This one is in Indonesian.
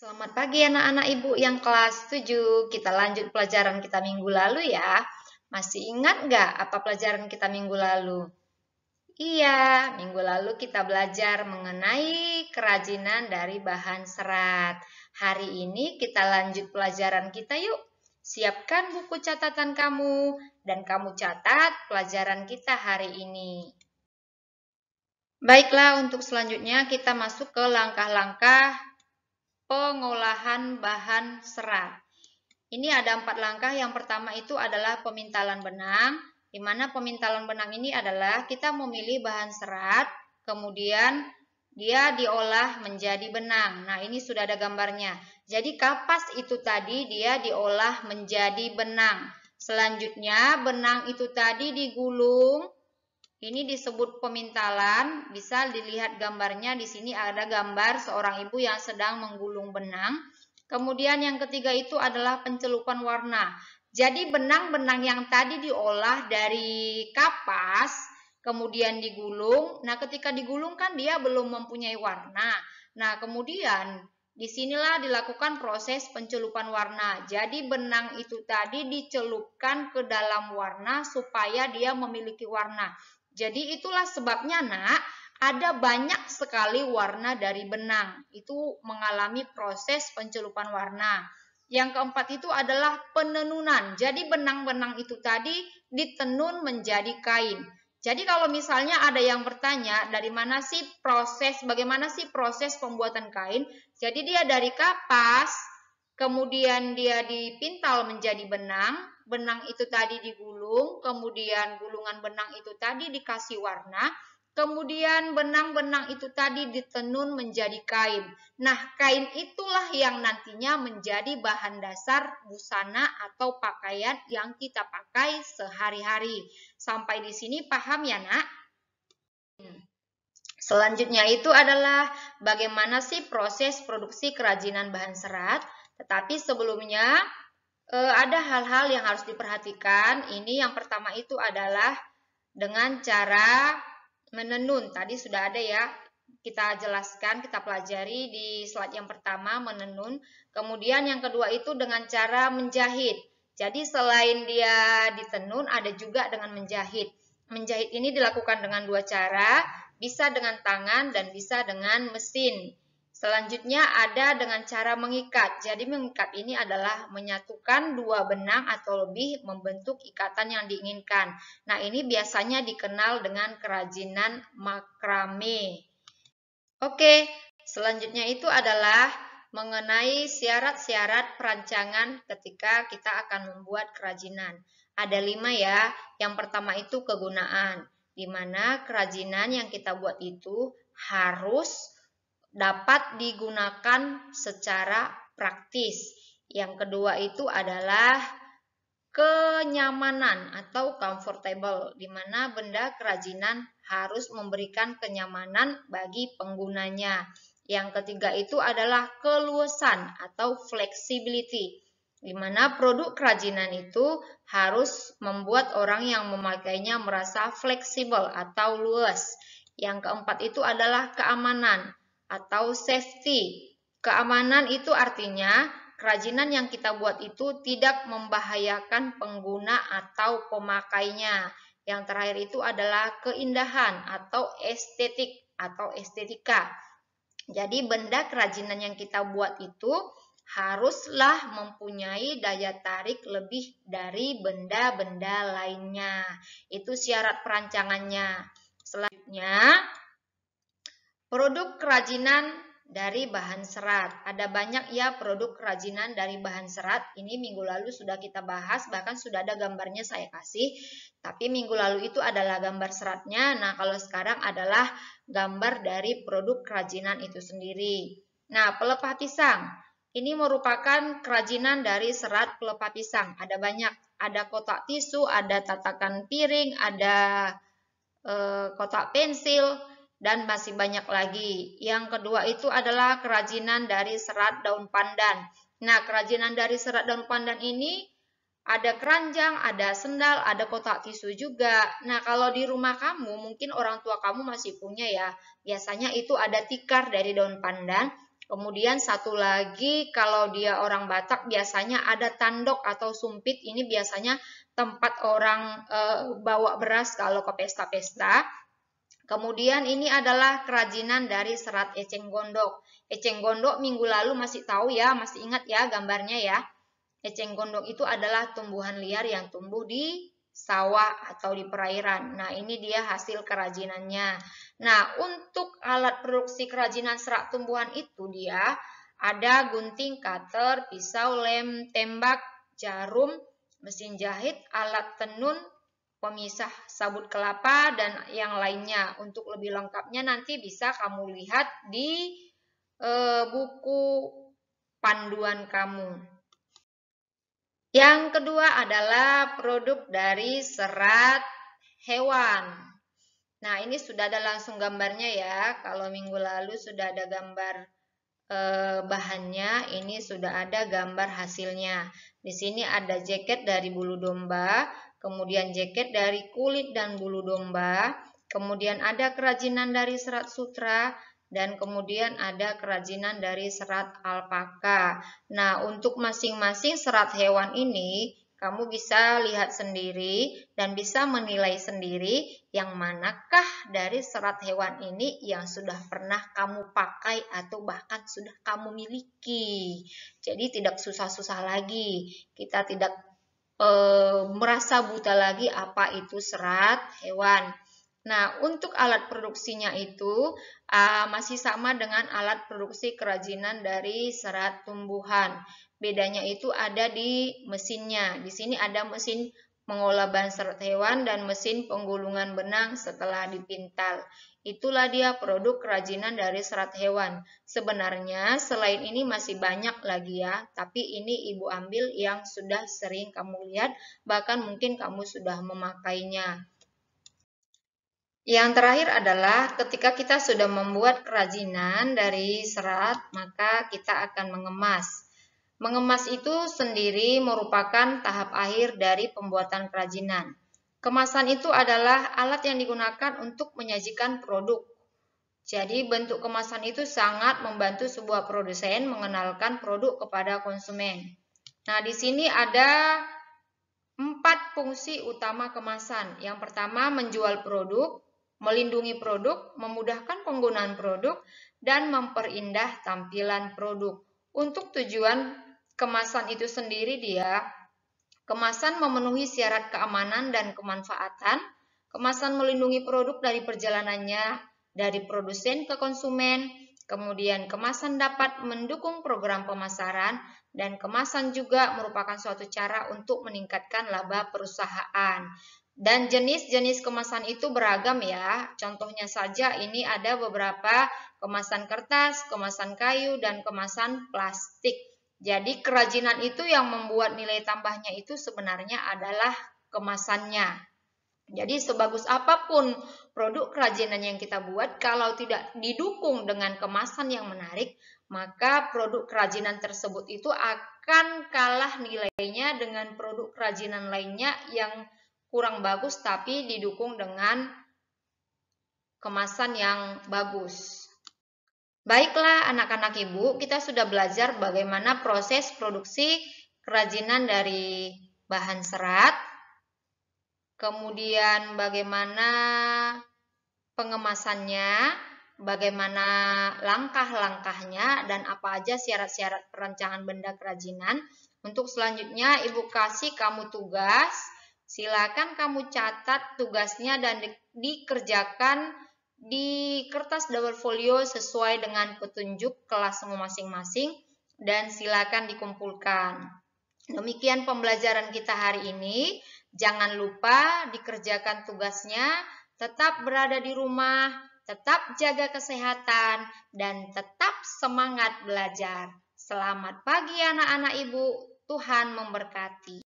Selamat pagi anak-anak ibu yang kelas 7. Kita lanjut pelajaran kita minggu lalu ya. Masih ingat nggak apa pelajaran kita minggu lalu? Iya, minggu lalu kita belajar mengenai kerajinan dari bahan serat. Hari ini kita lanjut pelajaran kita yuk. Siapkan buku catatan kamu dan kamu catat pelajaran kita hari ini. Baiklah, untuk selanjutnya kita masuk ke langkah-langkah pengolahan bahan serat. Ini ada empat langkah. Yang pertama itu adalah pemintalan benang, di mana pemintalan benang ini adalah kita memilih bahan serat, kemudian dia diolah menjadi benang. Nah, ini sudah ada gambarnya. Jadi kapas itu tadi dia diolah menjadi benang. Selanjutnya, benang itu tadi digulung ini disebut pemintalan, bisa dilihat gambarnya di sini ada gambar seorang ibu yang sedang menggulung benang. Kemudian yang ketiga itu adalah pencelupan warna. Jadi benang-benang yang tadi diolah dari kapas, kemudian digulung. Nah ketika digulung kan dia belum mempunyai warna. Nah kemudian disinilah dilakukan proses pencelupan warna. Jadi benang itu tadi dicelupkan ke dalam warna supaya dia memiliki warna. Jadi itulah sebabnya nak, ada banyak sekali warna dari benang. Itu mengalami proses pencelupan warna. Yang keempat itu adalah penenunan. Jadi benang-benang itu tadi ditenun menjadi kain. Jadi kalau misalnya ada yang bertanya dari mana sih proses, bagaimana sih proses pembuatan kain? Jadi dia dari kapas, kemudian dia dipintal menjadi benang, benang itu tadi digulung, kemudian gulungan benang itu tadi dikasih warna, kemudian benang-benang itu tadi ditenun menjadi kain. Nah, kain itulah yang nantinya menjadi bahan dasar busana atau pakaian yang kita pakai sehari-hari. Sampai di sini paham ya, Nak? Hmm. Selanjutnya itu adalah bagaimana sih proses produksi kerajinan bahan serat? Tetapi sebelumnya eh, ada hal-hal yang harus diperhatikan. Ini yang pertama itu adalah dengan cara menenun. Tadi sudah ada ya kita jelaskan, kita pelajari di slide yang pertama menenun. Kemudian yang kedua itu dengan cara menjahit. Jadi selain dia ditenun ada juga dengan menjahit. Menjahit ini dilakukan dengan dua cara, bisa dengan tangan dan bisa dengan mesin. Selanjutnya ada dengan cara mengikat. Jadi mengikat ini adalah menyatukan dua benang atau lebih membentuk ikatan yang diinginkan. Nah ini biasanya dikenal dengan kerajinan makrame. Oke, selanjutnya itu adalah mengenai syarat-syarat perancangan ketika kita akan membuat kerajinan. Ada lima ya. Yang pertama itu kegunaan, di mana kerajinan yang kita buat itu harus dapat digunakan secara praktis. Yang kedua itu adalah kenyamanan atau comfortable, di mana benda kerajinan harus memberikan kenyamanan bagi penggunanya. Yang ketiga itu adalah keluasan atau flexibility, di mana produk kerajinan itu harus membuat orang yang memakainya merasa fleksibel atau luas. Yang keempat itu adalah keamanan, atau safety. Keamanan itu artinya kerajinan yang kita buat itu tidak membahayakan pengguna atau pemakainya. Yang terakhir itu adalah keindahan atau estetik atau estetika. Jadi benda kerajinan yang kita buat itu haruslah mempunyai daya tarik lebih dari benda-benda lainnya. Itu syarat perancangannya. Selanjutnya, Produk kerajinan dari bahan serat. Ada banyak ya produk kerajinan dari bahan serat. Ini minggu lalu sudah kita bahas, bahkan sudah ada gambarnya saya kasih. Tapi minggu lalu itu adalah gambar seratnya. Nah, kalau sekarang adalah gambar dari produk kerajinan itu sendiri. Nah, pelepah pisang. Ini merupakan kerajinan dari serat pelepah pisang. Ada banyak, ada kotak tisu, ada tatakan piring, ada e, kotak pensil, dan masih banyak lagi. Yang kedua itu adalah kerajinan dari serat daun pandan. Nah, kerajinan dari serat daun pandan ini ada keranjang, ada sendal, ada kotak tisu juga. Nah, kalau di rumah kamu, mungkin orang tua kamu masih punya ya. Biasanya itu ada tikar dari daun pandan. Kemudian satu lagi, kalau dia orang Batak, biasanya ada tandok atau sumpit. Ini biasanya tempat orang e, bawa beras kalau ke pesta-pesta. Kemudian ini adalah kerajinan dari serat eceng gondok. Eceng gondok minggu lalu masih tahu ya, masih ingat ya gambarnya ya. Eceng gondok itu adalah tumbuhan liar yang tumbuh di sawah atau di perairan. Nah, ini dia hasil kerajinannya. Nah, untuk alat produksi kerajinan serat tumbuhan itu dia ada gunting, cutter, pisau, lem, tembak, jarum, mesin jahit, alat tenun, pemisah sabut kelapa dan yang lainnya. Untuk lebih lengkapnya nanti bisa kamu lihat di e, buku panduan kamu. Yang kedua adalah produk dari serat hewan. Nah, ini sudah ada langsung gambarnya ya. Kalau minggu lalu sudah ada gambar e, bahannya, ini sudah ada gambar hasilnya. Di sini ada jaket dari bulu domba, kemudian jaket dari kulit dan bulu domba, kemudian ada kerajinan dari serat sutra, dan kemudian ada kerajinan dari serat alpaka. Nah, untuk masing-masing serat hewan ini, kamu bisa lihat sendiri dan bisa menilai sendiri yang manakah dari serat hewan ini yang sudah pernah kamu pakai atau bahkan sudah kamu miliki. Jadi tidak susah-susah lagi. Kita tidak e, merasa buta lagi apa itu serat hewan. Nah, untuk alat produksinya itu e, masih sama dengan alat produksi kerajinan dari serat tumbuhan. Bedanya itu ada di mesinnya. Di sini ada mesin mengolah bahan serat hewan, dan mesin penggulungan benang setelah dipintal. Itulah dia produk kerajinan dari serat hewan. Sebenarnya selain ini masih banyak lagi ya, tapi ini ibu ambil yang sudah sering kamu lihat, bahkan mungkin kamu sudah memakainya. Yang terakhir adalah ketika kita sudah membuat kerajinan dari serat, maka kita akan mengemas. Mengemas itu sendiri merupakan tahap akhir dari pembuatan kerajinan. Kemasan itu adalah alat yang digunakan untuk menyajikan produk. Jadi bentuk kemasan itu sangat membantu sebuah produsen mengenalkan produk kepada konsumen. Nah, di sini ada empat fungsi utama kemasan. Yang pertama menjual produk, melindungi produk, memudahkan penggunaan produk, dan memperindah tampilan produk untuk tujuan kemasan itu sendiri dia. Kemasan memenuhi syarat keamanan dan kemanfaatan. Kemasan melindungi produk dari perjalanannya dari produsen ke konsumen. Kemudian kemasan dapat mendukung program pemasaran dan kemasan juga merupakan suatu cara untuk meningkatkan laba perusahaan. Dan jenis-jenis kemasan itu beragam ya. Contohnya saja ini ada beberapa kemasan kertas, kemasan kayu, dan kemasan plastik. Jadi kerajinan itu yang membuat nilai tambahnya itu sebenarnya adalah kemasannya. Jadi sebagus apapun produk kerajinan yang kita buat, kalau tidak didukung dengan kemasan yang menarik, maka produk kerajinan tersebut itu akan kalah nilainya dengan produk kerajinan lainnya yang kurang bagus tapi didukung dengan kemasan yang bagus. Baiklah anak-anak ibu, kita sudah belajar bagaimana proses produksi kerajinan dari bahan serat, kemudian bagaimana pengemasannya, bagaimana langkah-langkahnya, dan apa aja syarat-syarat perancangan benda kerajinan. Untuk selanjutnya, ibu kasih kamu tugas, silakan kamu catat tugasnya dan di dikerjakan di kertas double folio sesuai dengan petunjuk semua masing-masing dan silakan dikumpulkan. Demikian pembelajaran kita hari ini. Jangan lupa dikerjakan tugasnya, tetap berada di rumah, tetap jaga kesehatan, dan tetap semangat belajar. Selamat pagi anak-anak ibu, Tuhan memberkati.